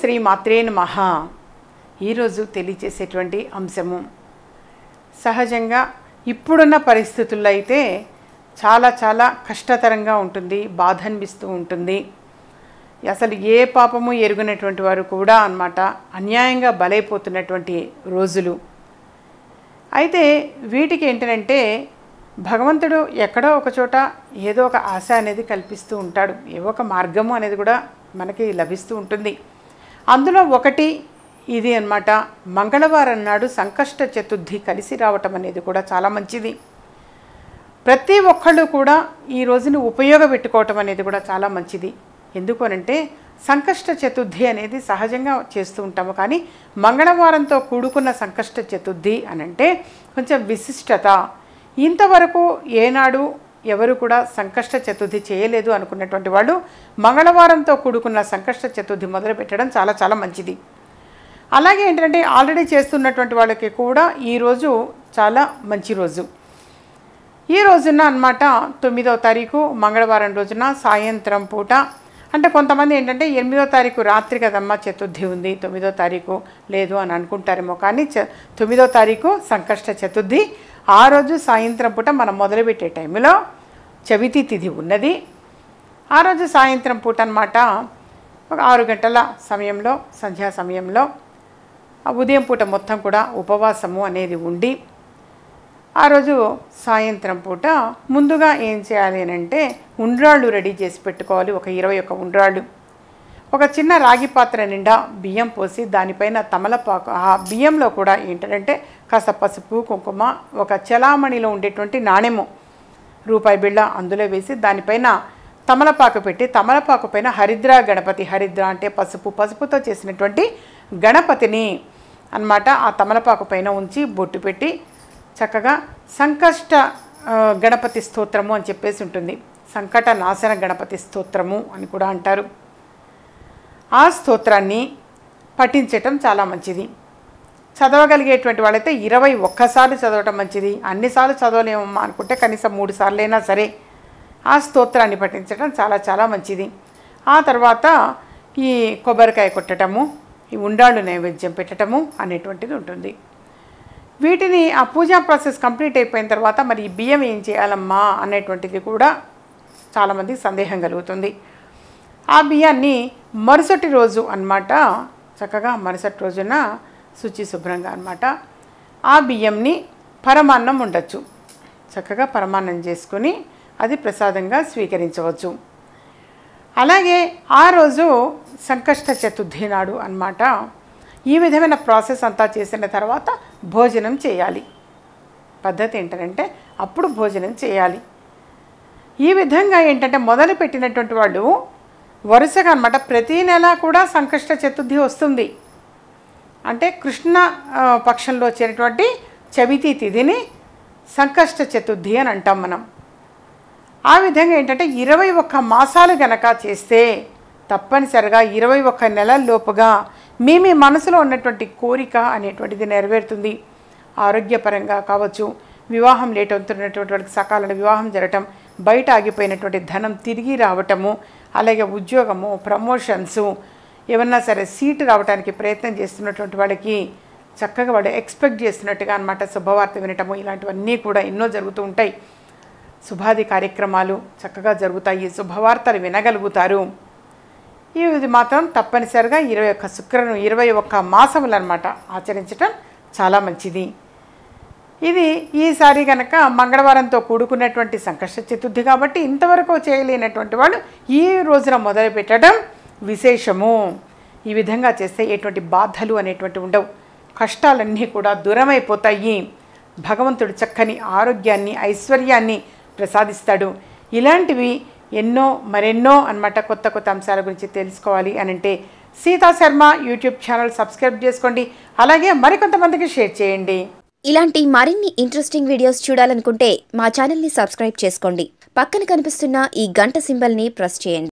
శ్రీ మాత్రే మహా ఈరోజు తెలియచేసేటువంటి అంశము సహజంగా ఇప్పుడున్న పరిస్థితుల్లో అయితే చాలా చాలా కష్టతరంగా ఉంటుంది బాధ అనిపిస్తూ ఉంటుంది అసలు ఏ పాపము ఎరుగునటువంటి వారు కూడా అనమాట అన్యాయంగా బలైపోతున్నటువంటి రోజులు అయితే వీటికి ఏంటంటే భగవంతుడు ఎక్కడో ఒక చోట ఏదో ఒక ఆశ అనేది కల్పిస్తూ ఉంటాడు ఏదో ఒక మార్గము అనేది కూడా మనకి లభిస్తూ ఉంటుంది అందులో ఒకటి ఇది అనమాట మంగళవారం నాడు సంకష్ట చతుర్థి కలిసి రావటం అనేది కూడా చాలా మంచిది ప్రతి ఒక్కళ్ళు కూడా ఈ రోజుని ఉపయోగపెట్టుకోవటం అనేది కూడా చాలా మంచిది ఎందుకనంటే సంకష్ట చతుర్థి అనేది సహజంగా చేస్తూ ఉంటాము కానీ మంగళవారంతో కూడుకున్న సంకష్ట చతుర్థి అనంటే కొంచెం విశిష్టత ఇంతవరకు ఏనాడు ఎవరు కూడా సంకష్ట చతుర్థి చేయలేదు అనుకున్నటువంటి వాళ్ళు మంగళవారంతో కూడుకున్న సంకష్ట చతుర్థి మొదలు పెట్టడం చాలా చాలా మంచిది అలాగే ఏంటంటే ఆల్రెడీ చేస్తున్నటువంటి వాళ్ళకి కూడా ఈరోజు చాలా మంచి రోజు ఈ రోజున అనమాట తొమ్మిదవ తారీఖు మంగళవారం రోజున సాయంత్రం పూట అంటే కొంతమంది ఏంటంటే ఎనిమిదో తారీఖు రాత్రి కదమ్మ చతుర్థి ఉంది తొమ్మిదో తారీఖు లేదు అని అనుకుంటారేమో కానీ చ తొమ్మిదో తారీఖు సంకష్ట చతుర్థి ఆ రోజు సాయంత్రం పూట మనం మొదలుపెట్టే టైంలో చవితి తిథి ఉన్నది ఆ రోజు సాయంత్రం పూట అనమాట ఒక ఆరు గంటల సమయంలో సంధ్యా సమయంలో ఉదయం పూట మొత్తం కూడా ఉపవాసము అనేది ఉండి ఆ రోజు సాయంత్రం పూట ముందుగా ఏం చేయాలి అంటే ఉండ్రాళ్ళు రెడీ చేసి పెట్టుకోవాలి ఒక ఇరవై ఒక ఉండ్రాళ్ళు ఒక చిన్న రాగి పాత్ర నిండా బియ్యం పోసి దానిపైన తమలపాకు ఆ బియ్యంలో కూడా ఏంటంటే కాస్త పసుపు కుంకుమ ఒక చలామణిలో ఉండేటువంటి నాణ్యము రూపాయి బిళ్ళ అందులో వేసి దానిపైన తమలపాకు పెట్టి తమలపాకు పైన హరిద్ర గణపతి హరిద్ర అంటే పసుపు పసుపుతో చేసినటువంటి గణపతిని అనమాట ఆ తమలపాకు పైన ఉంచి బొట్టు పెట్టి చక్కగా సంకష్ట గణపతి స్తోత్రము అని చెప్పేసి ఉంటుంది సంకట నాశన గణపతి స్తోత్రము అని కూడా అంటారు ఆ స్తోత్రాన్ని పఠించటం చాలా మంచిది చదవగలిగేటువంటి వాళ్ళైతే ఇరవై ఒక్కసార్లు చదవటం మంచిది అన్నిసార్లు చదవలేమమ్మా అనుకుంటే కనీసం మూడు సార్లు అయినా సరే ఆ స్తోత్రాన్ని పఠించటం చాలా చాలా మంచిది ఆ తర్వాత ఈ కొబ్బరికాయ కొట్టడము ఈ ఉండాళ్ళు నైవేద్యం పెట్టడము అనేటువంటిది ఉంటుంది వీటిని ఆ పూజా ప్రాసెస్ కంప్లీట్ అయిపోయిన తర్వాత మరి ఈ బియ్యం ఏం చేయాలమ్మా అనేటువంటిది కూడా చాలామందికి సందేహం కలుగుతుంది ఆ బియ్యాన్ని మరుసటి రోజు అనమాట చక్కగా మరుసటి రోజున శుచి శుభ్రంగా అనమాట ఆ బియ్యంని పరమాన్నం ఉండొచ్చు చక్కగా పరమాన్నం చేసుకుని అది ప్రసాదంగా స్వీకరించవచ్చు అలాగే ఆ రోజు సంకష్ట చతుర్థి నాడు అనమాట ఈ విధమైన ప్రాసెస్ అంతా చేసిన తర్వాత భోజనం చేయాలి పద్ధతి ఏంటంటే అప్పుడు భోజనం చేయాలి ఈ విధంగా ఏంటంటే మొదలు పెట్టినటువంటి వాళ్ళు వరుసగా అనమాట ప్రతీ నెల కూడా సంకష్ట చతుర్థి వస్తుంది అంటే కృష్ణ పక్షంలో వచ్చేటువంటి చవితి తిథిని సంకష్ట చతుర్థి అని అంటాం మనం ఆ విధంగా ఏంటంటే ఇరవై ఒక్క మాసాలు గనక చేస్తే తప్పనిసరిగా ఇరవై ఒక్క నెలల్లోపుగా మీ మీ మనసులో ఉన్నటువంటి కోరిక అనేటువంటిది నెరవేరుతుంది ఆరోగ్యపరంగా కావచ్చు వివాహం లేట్ అవుతున్నటువంటి వాళ్ళకి సకాలంలో వివాహం జరగటం బయట ఆగిపోయినటువంటి ధనం తిరిగి రావటము అలాగే ఉద్యోగము ప్రమోషన్స్ ఏమన్నా సరే సీటు రావడానికి ప్రయత్నం చేస్తున్నటువంటి వాళ్ళకి చక్కగా వాళ్ళు ఎక్స్పెక్ట్ చేస్తున్నట్టుగా అనమాట శుభవార్త వినటము ఇలాంటివన్నీ కూడా ఎన్నో జరుగుతూ ఉంటాయి శుభాది కార్యక్రమాలు చక్కగా జరుగుతాయి శుభవార్తలు వినగలుగుతారు ఇది మాత్రం తప్పనిసరిగా ఇరవై ఒక్క శుక్రను ఇరవై ఒక్క మాసములు అనమాట ఆచరించటం చాలా మంచిది ఇది ఈసారి కనుక మంగళవారంతో కూడుకున్నటువంటి సంకష్ట చతుర్థి కాబట్టి ఇంతవరకు చేయలేనటువంటి వాళ్ళు ఈ రోజున మొదలుపెట్టడం విశేషము ఈ విధంగా చేస్తే ఎటువంటి బాధలు అనేటువంటి ఉండవు కష్టాలన్నీ కూడా దూరమైపోతాయి భగవంతుడు చక్కని ఆరోగ్యాన్ని ఐశ్వర్యాన్ని ప్రసాదిస్తాడు ఇలాంటివి ఎన్నో మరెన్నో అనమాట కొత్త కొత్త అంశాల గురించి తెలుసుకోవాలి అనంటే Sita Sharma YouTube channel subscribe చేసుకోండి అలాగే మరికొంతమందికి షేర్ చేయండి ఇలాంటి మరిన్ని ఇంట్రెస్టింగ్ వీడియోస్ చూడాలనుకుంటే మా ఛానల్ని సబ్స్క్రైబ్ చేసుకోండి పక్కన కనిపిస్తున్న ఈ గంట సింబల్ని ప్రెస్ చేయండి